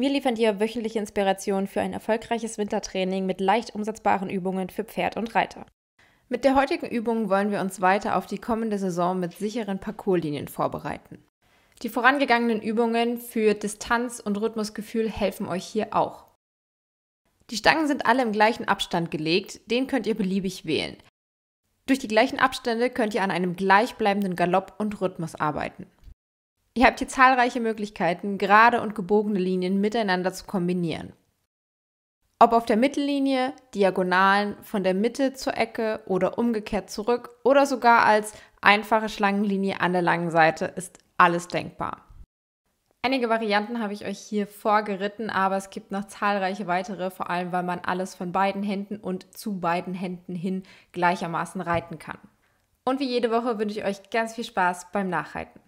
Wir liefern dir wöchentliche Inspiration für ein erfolgreiches Wintertraining mit leicht umsetzbaren Übungen für Pferd und Reiter. Mit der heutigen Übung wollen wir uns weiter auf die kommende Saison mit sicheren Parcourslinien vorbereiten. Die vorangegangenen Übungen für Distanz und Rhythmusgefühl helfen euch hier auch. Die Stangen sind alle im gleichen Abstand gelegt, den könnt ihr beliebig wählen. Durch die gleichen Abstände könnt ihr an einem gleichbleibenden Galopp und Rhythmus arbeiten. Ihr habt hier zahlreiche Möglichkeiten, gerade und gebogene Linien miteinander zu kombinieren. Ob auf der Mittellinie, Diagonalen, von der Mitte zur Ecke oder umgekehrt zurück oder sogar als einfache Schlangenlinie an der langen Seite ist alles denkbar. Einige Varianten habe ich euch hier vorgeritten, aber es gibt noch zahlreiche weitere, vor allem weil man alles von beiden Händen und zu beiden Händen hin gleichermaßen reiten kann. Und wie jede Woche wünsche ich euch ganz viel Spaß beim Nachreiten.